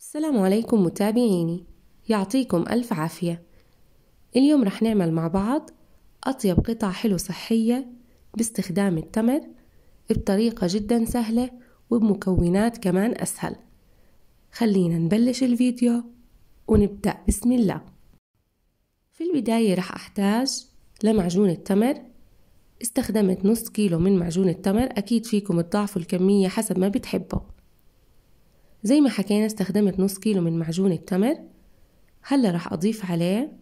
السلام عليكم متابعيني يعطيكم ألف عافية اليوم رح نعمل مع بعض أطيب قطع حلو صحية باستخدام التمر بطريقة جدا سهلة وبمكونات كمان أسهل خلينا نبلش الفيديو ونبدأ بسم الله في البداية رح أحتاج لمعجون التمر استخدمت نص كيلو من معجون التمر أكيد فيكم تضاعفوا الكمية حسب ما بتحبوا زي ما حكينا استخدمت نص كيلو من معجون التمر هلا راح أضيف عليه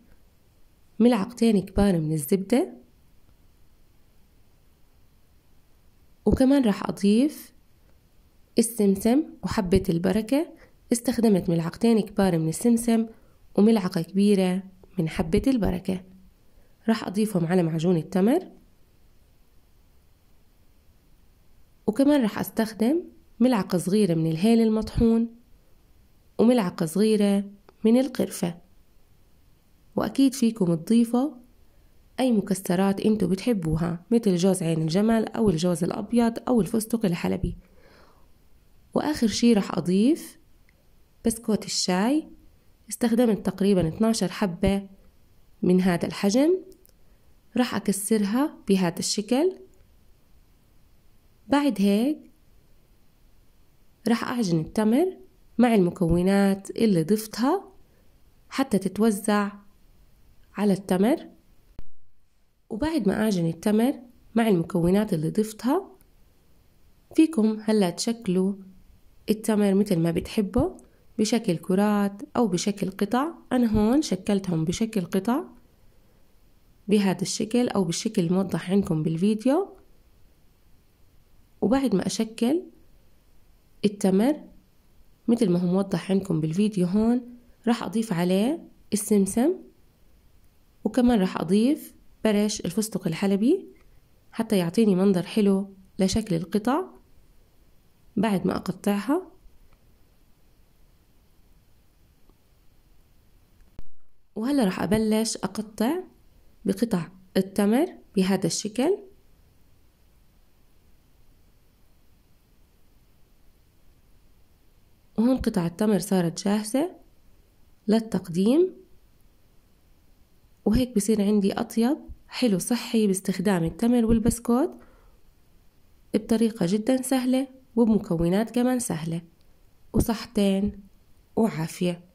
ملعقتين كبار من الزبدة وكمان راح أضيف السمسم وحبة البركة استخدمت ملعقتين كبار من السمسم وملعقة كبيرة من حبة البركة راح أضيفهم على معجون التمر وكمان راح أستخدم ملعقة صغيرة من الهيل المطحون وملعقة صغيرة من القرفة وأكيد فيكم تضيفوا أي مكسرات أنتوا بتحبوها مثل جوز عين الجمل أو الجوز الأبيض أو الفستق الحلبي وآخر شي رح أضيف بسكوت الشاي استخدمت تقريبا 12 حبة من هذا الحجم رح أكسرها بهذا الشكل بعد هيك راح أعجن التمر مع المكونات اللي ضفتها حتى تتوزع على التمر وبعد ما أعجن التمر مع المكونات اللي ضفتها فيكم هلا تشكلوا التمر مثل ما بتحبوا بشكل كرات أو بشكل قطع أنا هون شكلتهم بشكل قطع بهذا الشكل أو بالشكل الموضح عندكم بالفيديو وبعد ما أشكل التمر مثل ما هو موضح عندكم بالفيديو هون راح أضيف عليه السمسم وكمان راح أضيف برش الفستق الحلبي حتى يعطيني منظر حلو لشكل القطع بعد ما أقطعها وهلا راح أبلش أقطع بقطع التمر بهذا الشكل وهون قطع التمر صارت جاهزة للتقديم وهيك بصير عندي أطيب حلو صحي باستخدام التمر والبسكوت بطريقة جدا سهلة وبمكونات كمان سهلة وصحتين وعافية